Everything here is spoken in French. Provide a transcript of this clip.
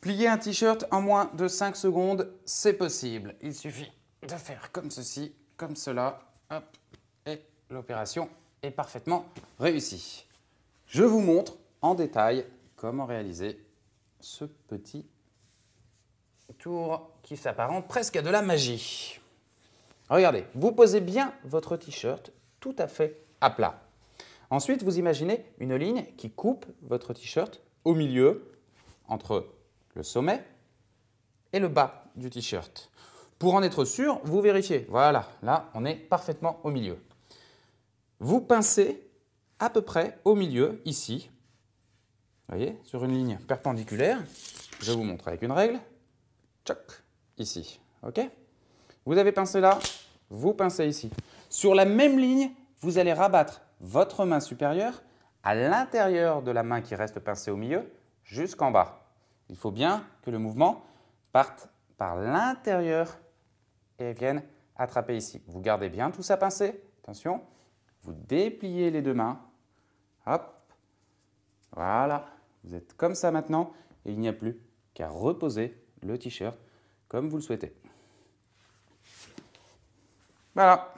Plier un t-shirt en moins de 5 secondes, c'est possible. Il suffit de faire comme ceci, comme cela, et l'opération est parfaitement réussie. Je vous montre en détail comment réaliser ce petit tour qui s'apparente presque à de la magie. Regardez, vous posez bien votre t-shirt tout à fait à plat. Ensuite, vous imaginez une ligne qui coupe votre t-shirt au milieu entre le sommet et le bas du t-shirt. Pour en être sûr, vous vérifiez. Voilà, là, on est parfaitement au milieu. Vous pincez à peu près au milieu, ici. Vous voyez, sur une ligne perpendiculaire. Je vous montre avec une règle. Choc, ici. OK Vous avez pincé là, vous pincez ici. Sur la même ligne, vous allez rabattre votre main supérieure à l'intérieur de la main qui reste pincée au milieu jusqu'en bas. Il faut bien que le mouvement parte par l'intérieur et vienne attraper ici. Vous gardez bien tout ça pincé, attention. Vous dépliez les deux mains. Hop. Voilà. Vous êtes comme ça maintenant et il n'y a plus qu'à reposer le t-shirt comme vous le souhaitez. Voilà.